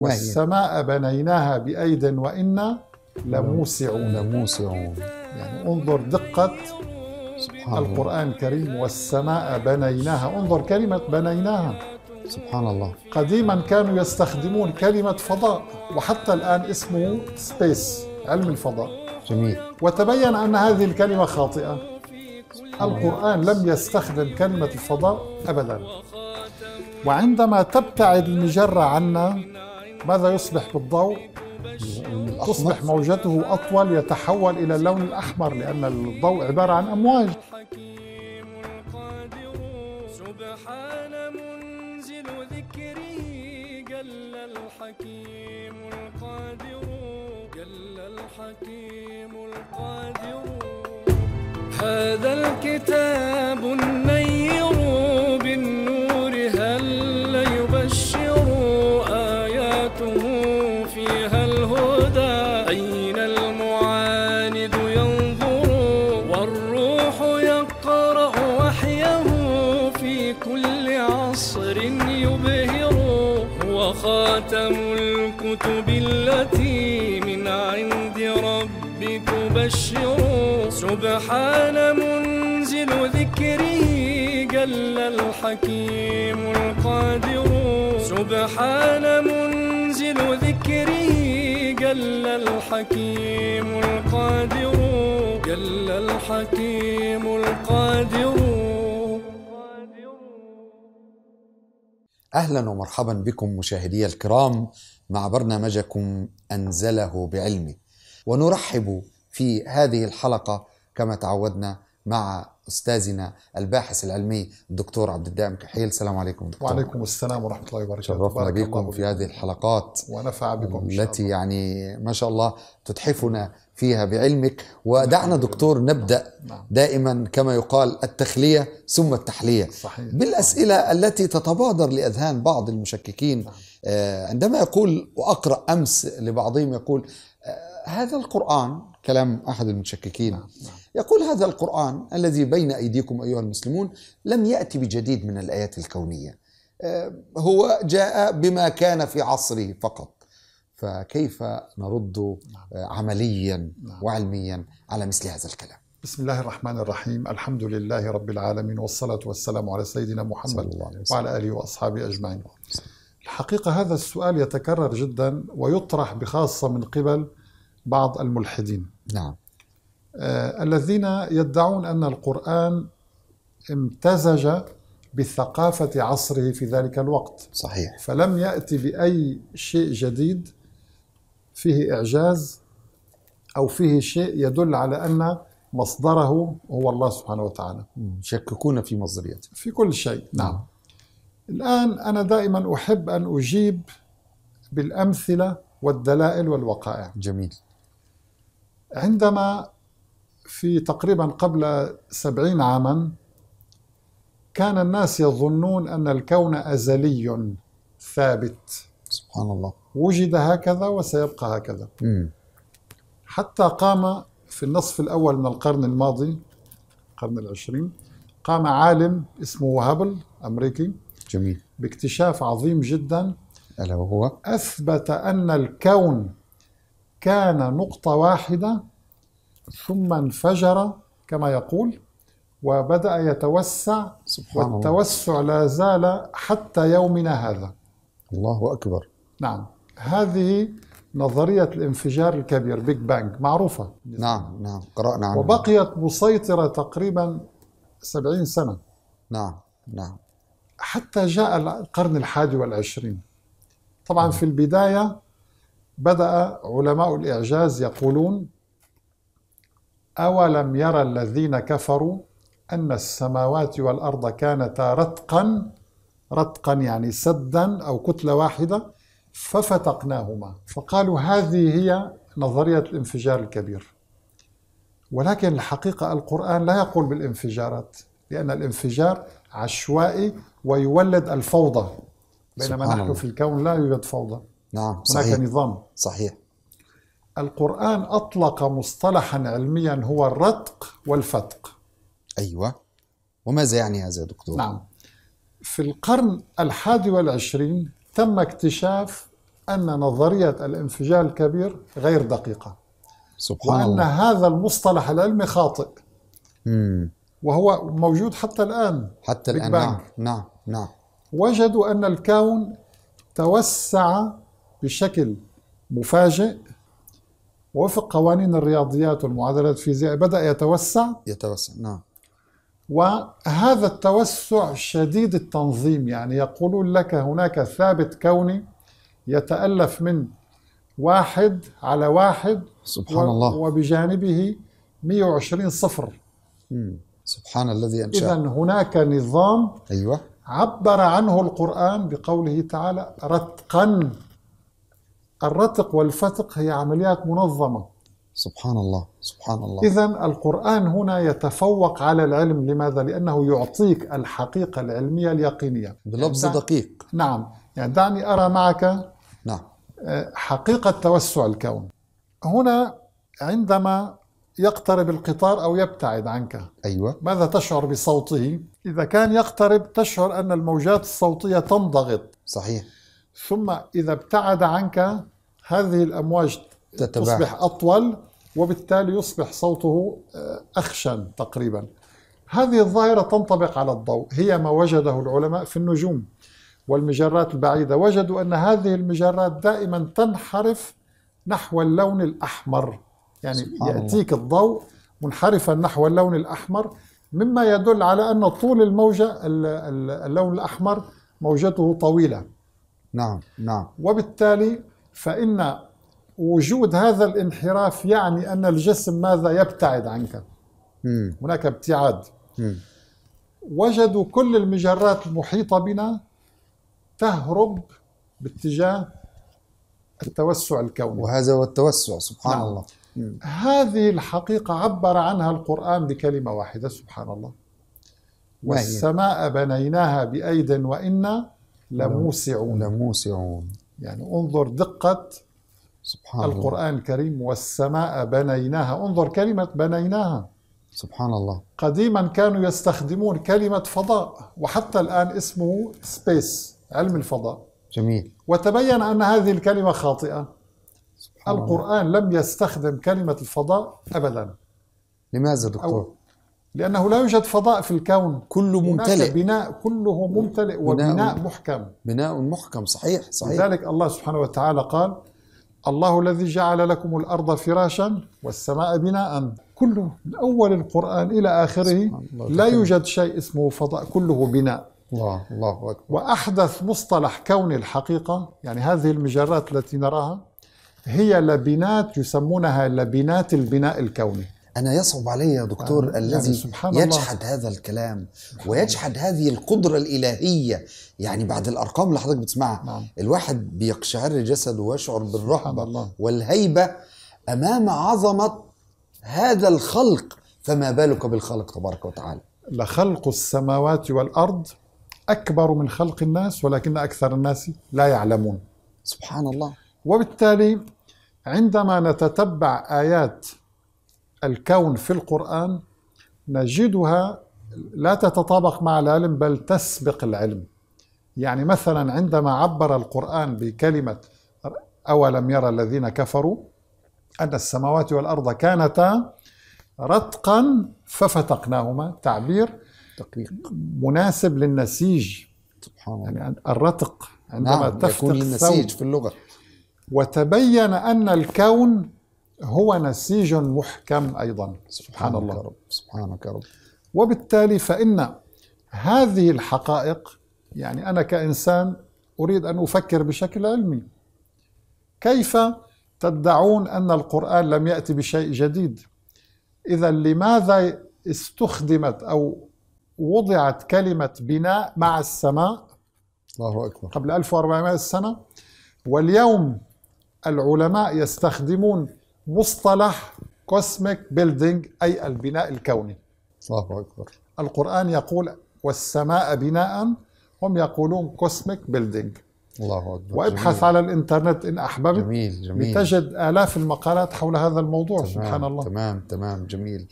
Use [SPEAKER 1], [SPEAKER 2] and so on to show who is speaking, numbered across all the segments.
[SPEAKER 1] والسماء
[SPEAKER 2] بنيناها بأيد وإنا لموسعون لموسعون يعني انظر دقة سبحان القرآن الكريم والسماء بنيناها انظر كلمة بنيناها
[SPEAKER 3] سبحان الله
[SPEAKER 2] قديما كانوا يستخدمون كلمة فضاء وحتى الآن اسمه سبيس علم الفضاء جميل وتبين أن هذه الكلمة خاطئة القرآن لم يستخدم كلمة الفضاء أبدا وعندما تبتعد المجرة عنا ماذا يصبح بالضوء تصبح موجته أطول يتحول إلى اللون الأحمر لأن الضوء عبارة عن أمواج
[SPEAKER 1] سبحان منزل ذكره جل الحكيم القادر جل الحكيم القادر هذا الكتاب النير خاتم الكتب التي من عند ربي تبشر سبحان منزل ذكره جل الحكيم القادر سبحان منزل ذكره جل الحكيم القادر جل الحكيم القادر
[SPEAKER 3] اهلا ومرحبا بكم مشاهدي الكرام مع برنامجكم انزله بعلمي ونرحب في هذه الحلقه كما تعودنا مع استاذنا الباحث العلمي الدكتور عبد الدائم كحيل السلام عليكم دكتور وعليكم
[SPEAKER 2] السلام ورحمه الله وبركاته شرفنا بكم في
[SPEAKER 3] هذه الحلقات ونفع بكم التي يعني ما شاء الله تتحفنا فيها بعلمك ودعنا دكتور نبدا نعم. دائما كما يقال التخليه ثم التحليه صحيح. بالاسئله التي تتبادر لاذهان بعض المشككين نعم. آه، عندما يقول واقرا امس لبعضهم يقول آه، هذا القران كلام احد المتشككين نعم،, نعم. يقول هذا القران الذي بين ايديكم ايها المسلمون لم ياتي بجديد من الايات الكونيه آه، هو جاء بما كان في عصره فقط
[SPEAKER 2] فكيف نرد نعم. آه، عمليا نعم. وعلميا على مثل هذا الكلام بسم الله الرحمن الرحيم الحمد لله رب العالمين والصلاة والسلام على سيدنا محمد صلى الله عليه وسلم. وعلى آله وأصحابه أجمعين الحقيقة هذا السؤال يتكرر جدا ويطرح بخاصة من قبل بعض الملحدين نعم آه الذين يدعون أن القرآن امتزج بثقافة عصره في ذلك الوقت صحيح فلم يأتي بأي شيء جديد فيه إعجاز أو فيه شيء يدل على أن مصدره هو الله سبحانه وتعالى شككون في مصدريته في كل شيء نعم. نعم الآن أنا دائما أحب أن أجيب بالأمثلة والدلائل والوقائع جميل عندما في تقريبا قبل سبعين عاما كان الناس يظنون أن الكون أزلي ثابت سبحان الله وجد هكذا وسيبقى هكذا م. حتى قام في النصف الأول من القرن الماضي القرن العشرين قام عالم اسمه هابل أمريكي جميل باكتشاف عظيم جدا ألا وهو أثبت أن الكون كان نقطة واحدة ثم انفجر كما يقول وبدأ يتوسع سبحان والتوسع الله. لا زال حتى يومنا هذا الله أكبر نعم هذه نظرية الانفجار الكبير بيج بانج معروفة نعم نعم قرأنا عنها وبقيت مسيطرة تقريبا 70 سنة نعم نعم حتى جاء القرن الحادي والعشرين طبعا نعم. في البداية بدأ علماء الإعجاز يقولون أولم يرى الذين كفروا أن السماوات والأرض كانتا رتقا رتقا يعني سدا أو كتلة واحدة ففتقناهما فقالوا هذه هي نظرية الانفجار الكبير ولكن الحقيقة القرآن لا يقول بالانفجارات لأن الانفجار عشوائي ويولد الفوضى بينما نحن الله. في الكون لا يوجد فوضى نعم صحيح هناك نظام صحيح القرآن أطلق مصطلحا علميا هو الرتق والفتق أيوة وماذا يعني هذا يا دكتور؟ نعم في القرن الحادي والعشرين تم اكتشاف أن نظرية الانفجار الكبير غير دقيقة سبحان وأن الله. هذا المصطلح العلمي خاطئ مم. وهو موجود حتى الآن حتى الآن نعم نعم نعم وجدوا أن الكون توسع بشكل مفاجئ وفق قوانين الرياضيات والمعادلات الفيزيائية بدأ يتوسع يتوسع نعم وهذا التوسع شديد التنظيم يعني يقولون لك هناك ثابت كوني يتألف من واحد على واحد سبحان الله وبجانبه 120 صفر
[SPEAKER 3] سبحان الذي أنشأ إذا
[SPEAKER 2] هناك نظام أيوة عبر عنه القرآن بقوله تعالى رتقا الرتق والفتق هي عمليات منظمة
[SPEAKER 3] سبحان الله سبحان الله إذا
[SPEAKER 2] القرآن هنا يتفوق على العلم لماذا؟ لأنه يعطيك الحقيقة العلمية اليقينية بلفظ يعني دقيق نعم يعني دعني أرى معك نعم آه، حقيقة توسع الكون هنا عندما يقترب القطار أو يبتعد عنك أيوة ماذا تشعر بصوته؟ إذا كان يقترب تشعر أن الموجات الصوتية تنضغط صحيح ثم إذا ابتعد عنك هذه الأمواج تتبع. تصبح أطول وبالتالي يصبح صوته آه، أخشن تقريبا هذه الظاهرة تنطبق على الضوء هي ما وجده العلماء في النجوم والمجرات البعيدة وجدوا أن هذه المجرات دائما تنحرف نحو اللون الأحمر يعني يأتيك الضوء منحرفا نحو اللون الأحمر مما يدل على أن طول الموجة اللون الأحمر موجته طويلة نعم نعم وبالتالي فإن وجود هذا الانحراف يعني أن الجسم ماذا يبتعد عنك مم. هناك ابتعاد مم. وجدوا كل المجرات المحيطة بنا تهرب باتجاه التوسع الكوني وهذا هو التوسع سبحان نعم. الله مم. هذه الحقيقة عبر عنها القرآن بكلمة واحدة سبحان الله والسماء بنيناها بأيد وإنا نعم.
[SPEAKER 3] لموسعون لموسعون
[SPEAKER 2] يعني انظر دقة سبحان القرآن الله. الكريم والسماء بنيناها انظر كلمة بنيناها
[SPEAKER 3] سبحان الله
[SPEAKER 2] قديما كانوا يستخدمون كلمة فضاء وحتى الآن اسمه سبيس علم الفضاء جميل وتبين أن هذه الكلمة خاطئة سبحان القرآن الله. لم يستخدم كلمة الفضاء أبدا لماذا دكتور؟ لأنه لا يوجد فضاء في الكون كله ممتلئ بناء كله ممتلئ وبناء بناء محكم بناء محكم صحيح صحيح لذلك الله سبحانه وتعالى قال الله الذي جعل لكم الأرض فراشا والسماء بناء كله من أول القرآن إلى آخره لا يوجد شيء اسمه فضاء كله بناء الله الله أكبر وأحدث مصطلح كوني الحقيقة يعني هذه المجرات التي نراها هي لبنات يسمونها لبنات البناء الكوني أنا
[SPEAKER 3] يصعب علي يا دكتور آه، يعني الذي سبحان يجحد الله. هذا الكلام
[SPEAKER 2] ويجحد هذه القدرة
[SPEAKER 3] الإلهية يعني بعد الأرقام اللي حضرتك بتسمعها نعم. الواحد بيقشعر جسده ويشعر بالرهبة والهيبة أمام عظمة هذا
[SPEAKER 2] الخلق فما بالك بالخلق تبارك وتعالى لخلق السماوات والأرض أكبر من خلق الناس ولكن أكثر الناس لا يعلمون سبحان الله وبالتالي عندما نتتبع آيات الكون في القرآن نجدها لا تتطابق مع العلم بل تسبق العلم يعني مثلا عندما عبر القرآن بكلمة أولم يرى الذين كفروا أن السماوات والأرض كانتا رتقا ففتقناهما تعبير دقيق. مناسب للنسيج سبحان يعني الرتق عندما نعم تفتق يكون النسيج في اللغة وتبين أن الكون هو نسيج محكم أيضا سبحان الله رب سبحانك رب وبالتالي فإن هذه الحقائق يعني أنا كإنسان أريد أن أفكر بشكل علمي كيف تدعون أن القرآن لم يأتي بشيء جديد إذا لماذا استخدمت أو وضعت كلمة بناء مع السماء الله أكبر قبل 1400 سنة واليوم العلماء يستخدمون مصطلح كوسميك بيلدينج أي البناء الكوني الله أكبر القرآن يقول والسماء بناء هم يقولون كوسميك بيلدينج الله أكبر وابحث جميل. على الإنترنت إن أحببت جميل جميل لتجد آلاف المقالات حول هذا الموضوع تمام سبحان الله تمام تمام جميل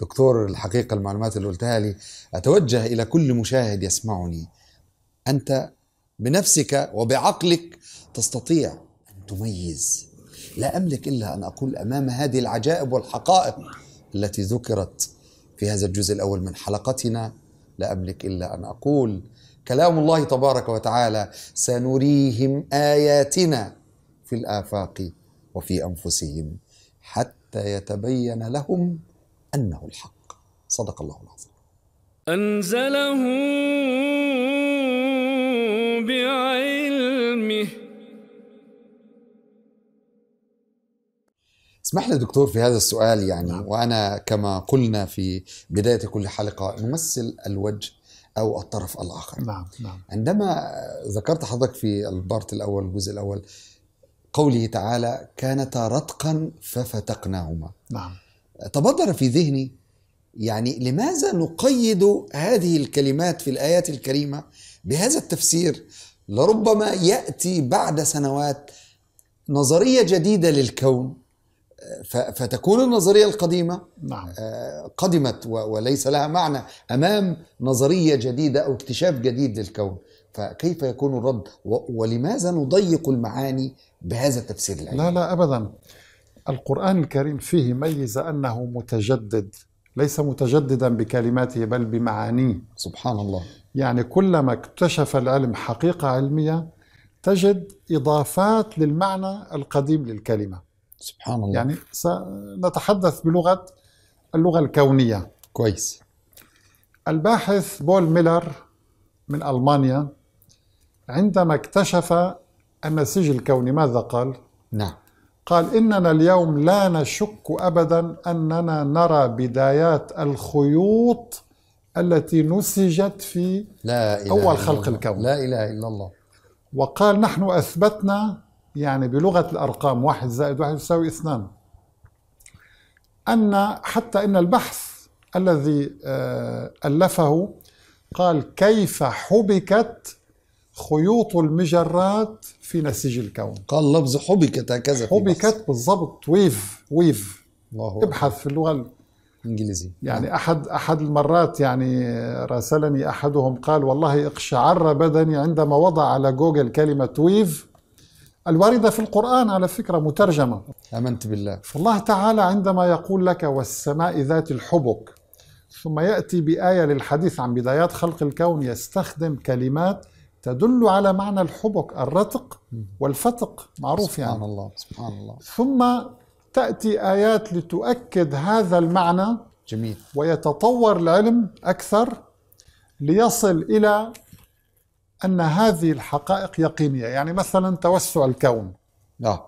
[SPEAKER 3] دكتور الحقيقة المعلومات اللي قلتها لي أتوجه إلى كل مشاهد يسمعني أنت بنفسك وبعقلك تستطيع أن تميز لا املك الا ان اقول امام هذه العجائب والحقائق التي ذكرت في هذا الجزء الاول من حلقتنا لا املك الا ان اقول كلام الله تبارك وتعالى سنريهم اياتنا في الافاق وفي انفسهم حتى يتبين لهم
[SPEAKER 1] انه الحق صدق الله العظيم انزله
[SPEAKER 3] اسمح لي دكتور في هذا السؤال يعني نعم. وانا كما قلنا في بدايه كل حلقه نمثل الوجه او الطرف الاخر نعم نعم عندما ذكرت حضرتك في البارت الاول الجزء الاول قوله تعالى كانتا رتقا ففتقناهما نعم تبادر في ذهني يعني لماذا نقيد هذه الكلمات في الايات الكريمه بهذا التفسير لربما ياتي بعد سنوات نظريه جديده للكون فتكون النظريه القديمه نعم. آه، قدمت وليس لها معنى امام نظريه جديده او اكتشاف جديد للكون فكيف يكون الرد ولماذا نضيق المعاني بهذا
[SPEAKER 2] التفسير العلمي لا لا ابدا القران الكريم فيه ميز انه متجدد ليس متجددا بكلماته بل بمعانيه سبحان الله يعني كلما اكتشف العلم حقيقه علميه تجد اضافات للمعنى القديم للكلمه سبحان الله يعني سنتحدث بلغة اللغة الكونية كويس الباحث بول ميلر من ألمانيا عندما اكتشف النسيج الكوني ماذا قال؟ نعم قال إننا اليوم لا نشك أبدا أننا نرى بدايات الخيوط التي نسجت في لا إله أول خلق الكون لا إله إلا الله وقال نحن أثبتنا يعني بلغة الأرقام واحد زائد واحد يساوي اثنان أن حتى أن البحث الذي آه، ألفه قال كيف حبكت خيوط المجرات في نسيج الكون قال لفظ حبكت هكذا حبكت بالضبط ويف ويف الله ابحث في اللغة الإنجليزية يعني أحد أحد المرات يعني راسلني أحدهم قال والله اقشعر بدني عندما وضع على جوجل كلمة ويف الواردة في القرآن على فكرة مترجمة آمنت بالله فالله تعالى عندما يقول لك والسماء ذات الحبك ثم يأتي بآية للحديث عن بدايات خلق الكون يستخدم كلمات تدل على معنى الحبك الرتق والفتق معروف يعني. سبحان يعني الله سبحان الله ثم تأتي آيات لتؤكد هذا المعنى جميل ويتطور العلم أكثر ليصل إلى أن هذه الحقائق يقينية يعني مثلا توسع الكون نعم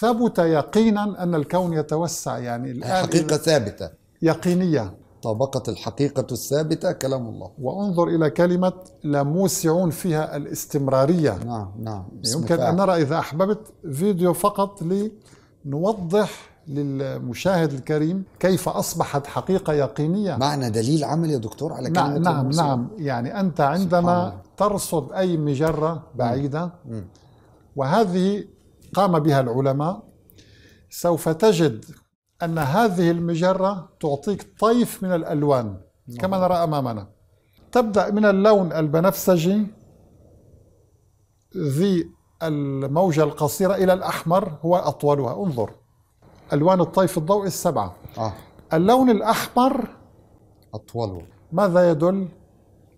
[SPEAKER 2] ثبت يقينا أن الكون يتوسع يعني الآن حقيقة ثابتة يقينية طابقت الحقيقة الثابتة كلام الله وانظر إلى كلمة لموسعون فيها الاستمرارية نعم نعم يمكن أن نرى إذا أحببت فيديو فقط لنوضح للمشاهد الكريم كيف أصبحت حقيقة يقينية معنى دليل عملي يا دكتور على نعم، كلمة نعم نعم, نعم يعني أنت عندما ترصد أي مجرة بعيدة مم. وهذه قام بها العلماء سوف تجد أن هذه المجرة تعطيك طيف من الألوان نعم. كما نرى أمامنا تبدأ من اللون البنفسجي ذي الموجة القصيرة إلى الأحمر هو أطولها انظر الوان الطيف الضوئي السبعه آه. اللون الاحمر اطول ماذا يدل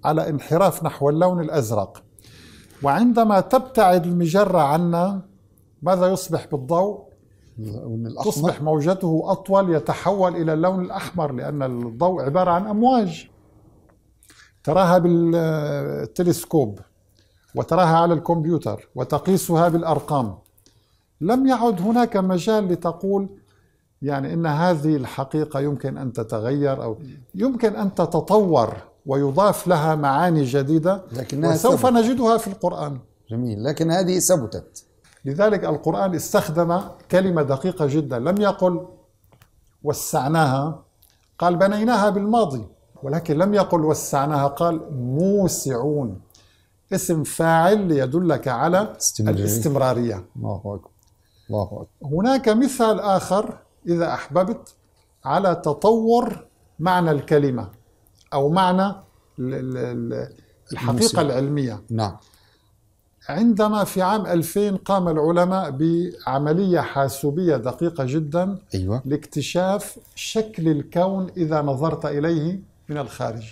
[SPEAKER 2] على انحراف نحو اللون الازرق وعندما تبتعد المجره عنا ماذا يصبح بالضوء الأحمر. تصبح موجته اطول يتحول الى اللون الاحمر لان الضوء عباره عن امواج تراها بالتلسكوب وتراها على الكمبيوتر وتقيسها بالارقام لم يعد هناك مجال لتقول يعني ان هذه الحقيقه يمكن ان تتغير او يمكن ان تتطور ويضاف لها معاني جديده لكنها وسوف نجدها في القران جميل لكن هذه ثبتت لذلك القران استخدم كلمه دقيقه جدا لم يقل وسعناها قال بنيناها بالماضي ولكن لم يقل وسعناها قال موسعون اسم فاعل ليدلك على الاستمراريه الله اكبر الله اكبر هناك مثال اخر إذا أحببت على تطور معنى الكلمة أو معنى الحقيقة العلمية نعم عندما في عام 2000 قام العلماء بعملية حاسوبية دقيقة جدا أيوة. لاكتشاف شكل الكون إذا نظرت إليه من الخارج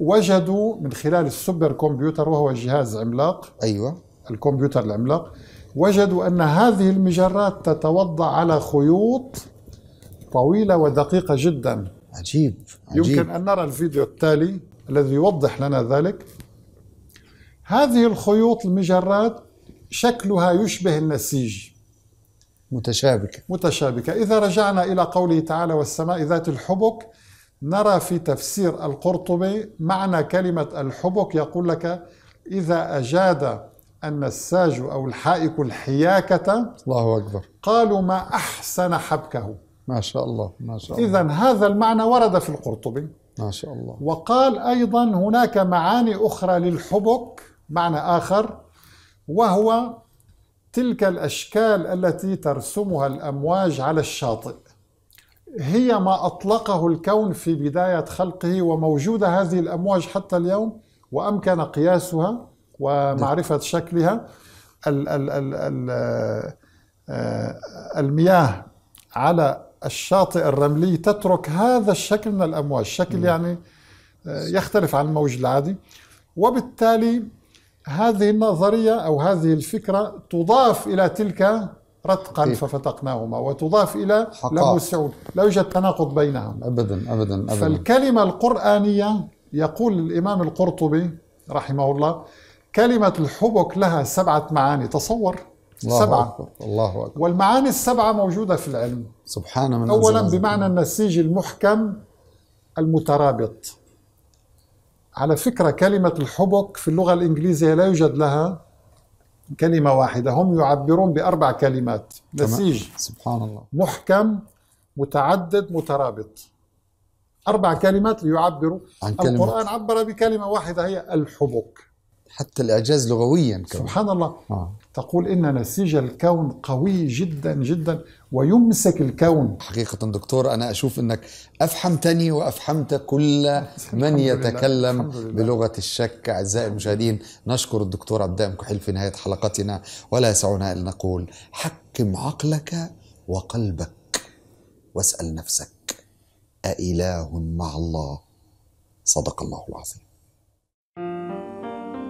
[SPEAKER 2] وجدوا من خلال السوبر كمبيوتر وهو جهاز عملاق أيوة الكمبيوتر العملاق وجدوا أن هذه المجرات تتوضع على خيوط طويلة ودقيقة جدا عجيب, عجيب. يمكن أن نرى الفيديو التالي الذي يوضح لنا ذلك هذه الخيوط المجرات شكلها يشبه النسيج متشابكة متشابكة إذا رجعنا إلى قوله تعالى والسماء ذات الحبك نرى في تفسير القرطبي معنى كلمة الحبك يقول لك إذا أجاد النساج أو الحائك الحياكة الله أكبر قالوا ما أحسن حبكه ما شاء الله ما شاء الله إذا هذا المعنى ورد في القرطبي ما شاء الله وقال أيضا هناك معاني أخرى للحبك معنى آخر وهو تلك الأشكال التي ترسمها الأمواج على الشاطئ هي ما أطلقه الكون في بداية خلقه وموجودة هذه الأمواج حتى اليوم وأمكن قياسها ومعرفة شكلها الـ الـ الـ آه، المياه على الشاطئ الرملي تترك هذا الشكل من الأمواج شكل يعني آه، يختلف عن الموج العادي وبالتالي هذه النظرية أو هذه الفكرة تضاف إلى تلك رتقا إيه؟ ففتقناهما وتضاف إلى لموسعود لا يوجد تناقض بينهم
[SPEAKER 3] أبدا أبدا أبدا
[SPEAKER 2] فالكلمة القرآنية يقول الإمام القرطبي رحمه الله كلمة الحبك لها سبعة معاني تصور الله سبعة أكبر. الله أكبر. والمعاني السبعة موجودة في العلم سبحان من أولا أنزل بمعنى النسيج المحكم المترابط على فكرة كلمة الحبك في اللغة الإنجليزية لا يوجد لها كلمة واحدة هم يعبرون بأربع كلمات نسيج
[SPEAKER 3] سبحان الله
[SPEAKER 2] محكم متعدد مترابط أربع كلمات ليعبروا عن كلمة. القرآن عبر بكلمة واحدة هي الحبك حتى الإعجاز لغويا كمان. سبحان الله آه. تقول إن نسيج الكون قوي جدا جدا ويمسك الكون حقيقة دكتور أنا أشوف أنك
[SPEAKER 3] أفحمتني وأفحمت كل من يتكلم بلغة الشك أعزائي المشاهدين نشكر الدكتور عبدان كحيل في نهاية حلقتنا ولا يسعنا أن نقول حكم عقلك وقلبك واسأل نفسك أإله مع الله صدق الله العظيم